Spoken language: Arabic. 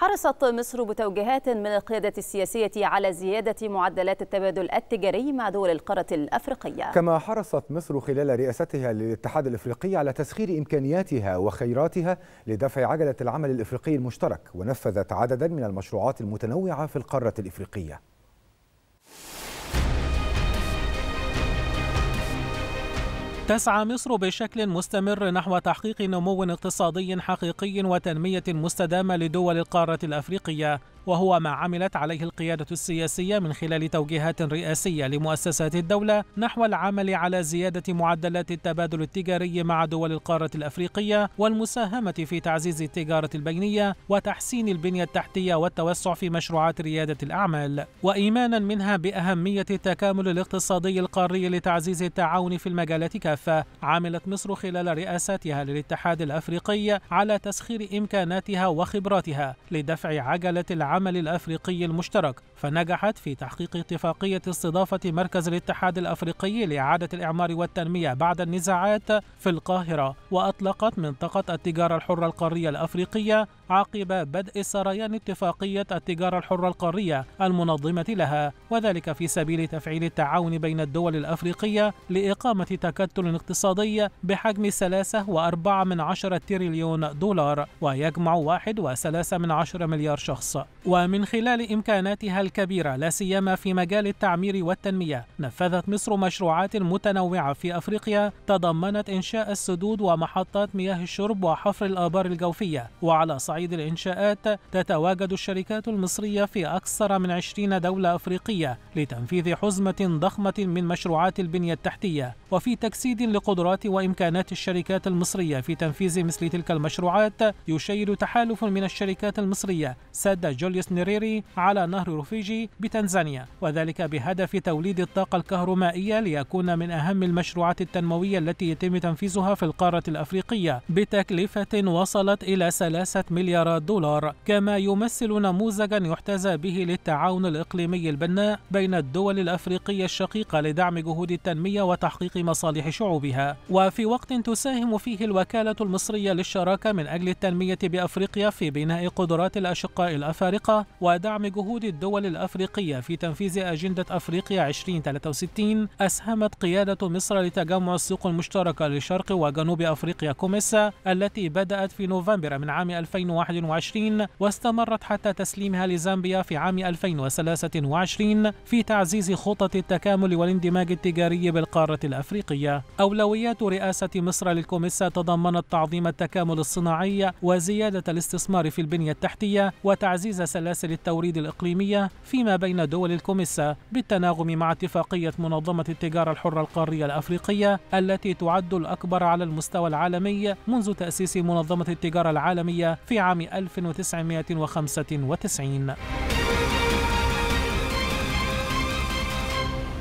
حرصت مصر بتوجيهات من القيادة السياسية على زيادة معدلات التبادل التجاري مع دول القارة الأفريقية كما حرصت مصر خلال رئاستها للاتحاد الأفريقي على تسخير إمكانياتها وخيراتها لدفع عجلة العمل الإفريقي المشترك ونفذت عددا من المشروعات المتنوعة في القارة الإفريقية تسعى مصر بشكل مستمر نحو تحقيق نمو اقتصادي حقيقي وتنمية مستدامة لدول القارة الأفريقية وهو ما عملت عليه القيادة السياسية من خلال توجيهات رئاسية لمؤسسات الدولة نحو العمل على زيادة معدلات التبادل التجاري مع دول القارة الأفريقية والمساهمة في تعزيز التجارة البينية وتحسين البنية التحتية والتوسع في مشروعات ريادة الأعمال وإيمانا منها بأهمية التكامل الاقتصادي القاري لتعزيز التعاون في المجالات كافة عملت مصر خلال رئاستها للاتحاد الأفريقي على تسخير إمكاناتها وخبراتها لدفع عجلة العمل العمل الأفريقي المشترك فنجحت في تحقيق اتفاقية استضافة مركز الاتحاد الأفريقي لإعادة الإعمار والتنمية بعد النزاعات في القاهرة وأطلقت منطقة التجارة الحرة القارية الأفريقية عقب بدء سريان اتفاقية التجارة الحرة القارية المنظمة لها وذلك في سبيل تفعيل التعاون بين الدول الأفريقية لإقامة تكتل اقتصادي بحجم 3.4 من عشرة تريليون دولار ويجمع 1.3 من عشرة مليار شخص ومن خلال إمكاناتها الكبيرة لا سيما في مجال التعمير والتنمية نفذت مصر مشروعات متنوعة في أفريقيا تضمنت إنشاء السدود ومحطات مياه الشرب وحفر الآبار الجوفية وعلى صعيد الإنشاءات تتواجد الشركات المصرية في أكثر من 20 دولة أفريقية لتنفيذ حزمة ضخمة من مشروعات البنية التحتية وفي تجسيد لقدرات وإمكانات الشركات المصرية في تنفيذ مثل تلك المشروعات يشير تحالف من الشركات المصرية سد جل جوليوس نيريري على نهر روفيجي بتنزانيا وذلك بهدف توليد الطاقة الكهرومائية ليكون من أهم المشروعات التنموية التي يتم تنفيذها في القارة الأفريقية بتكلفة وصلت إلى 3 مليارات دولار كما يمثل نموذجا يحتذى به للتعاون الإقليمي البناء بين الدول الأفريقية الشقيقة لدعم جهود التنمية وتحقيق مصالح شعوبها وفي وقت تساهم فيه الوكالة المصرية للشراكة من أجل التنمية بأفريقيا في بناء قدرات الأشقاء الأفارقة الأفارقة ودعم جهود الدول الأفريقية في تنفيذ أجندة أفريقيا 2063 أسهمت قيادة مصر لتجمع السوق المشتركة لشرق وجنوب أفريقيا كوميسا التي بدأت في نوفمبر من عام 2021 واستمرت حتى تسليمها لزامبيا في عام 2023 في تعزيز خطة التكامل والاندماج التجاري بالقارة الأفريقية أولويات رئاسة مصر للكوميسا تضمنت تعظيم التكامل الصناعي وزيادة الاستثمار في البنية التحتية وتعزيز سلاسل التوريد الإقليمية فيما بين دول الكوميسا بالتناغم مع اتفاقية منظمة التجارة الحرة القارية الأفريقية التي تعد الأكبر على المستوى العالمي منذ تأسيس منظمة التجارة العالمية في عام 1995